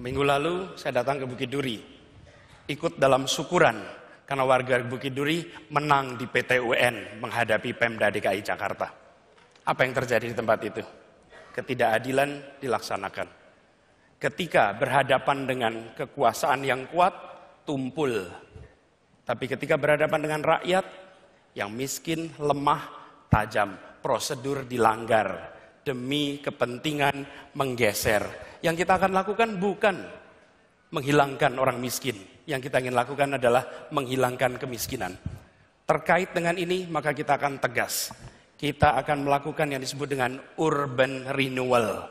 Minggu lalu saya datang ke Bukit Duri, ikut dalam syukuran karena warga Bukit Duri menang di PTUN menghadapi Pemda DKI Jakarta. Apa yang terjadi di tempat itu? Ketidakadilan dilaksanakan. Ketika berhadapan dengan kekuasaan yang kuat, tumpul. Tapi ketika berhadapan dengan rakyat yang miskin, lemah, tajam, prosedur dilanggar demi kepentingan menggeser yang kita akan lakukan bukan menghilangkan orang miskin. Yang kita ingin lakukan adalah menghilangkan kemiskinan. Terkait dengan ini, maka kita akan tegas. Kita akan melakukan yang disebut dengan urban renewal,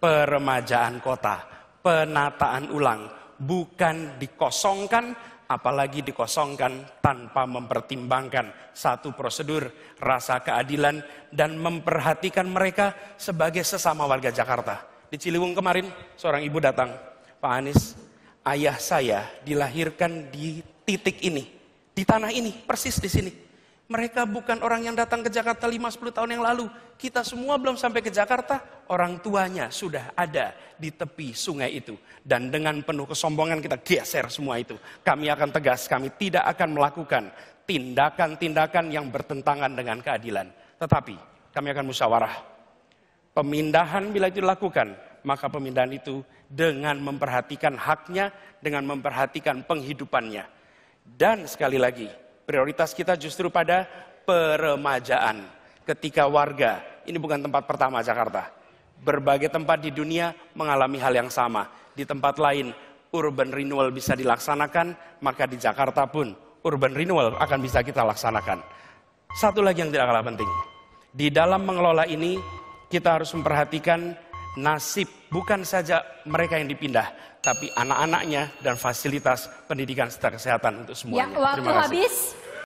peremajaan kota, penataan ulang, bukan dikosongkan, apalagi dikosongkan tanpa mempertimbangkan satu prosedur rasa keadilan dan memperhatikan mereka sebagai sesama warga Jakarta. Di Ciliwung kemarin seorang ibu datang, Pak Anies, ayah saya dilahirkan di titik ini, di tanah ini, persis di sini. Mereka bukan orang yang datang ke Jakarta 5-10 tahun yang lalu. Kita semua belum sampai ke Jakarta, orang tuanya sudah ada di tepi sungai itu. Dan dengan penuh kesombongan kita geser semua itu. Kami akan tegas, kami tidak akan melakukan tindakan-tindakan yang bertentangan dengan keadilan. Tetapi kami akan musyawarah Pemindahan bila itu dilakukan, maka pemindahan itu dengan memperhatikan haknya, dengan memperhatikan penghidupannya. Dan sekali lagi, prioritas kita justru pada peremajaan. Ketika warga, ini bukan tempat pertama Jakarta. Berbagai tempat di dunia mengalami hal yang sama. Di tempat lain, urban renewal bisa dilaksanakan, maka di Jakarta pun urban renewal akan bisa kita laksanakan. Satu lagi yang tidak kalah penting, di dalam mengelola ini kita harus memperhatikan nasib bukan saja mereka yang dipindah, tapi anak-anaknya dan fasilitas pendidikan serta kesehatan untuk semuanya. Ya, waktu Terima kasih. habis.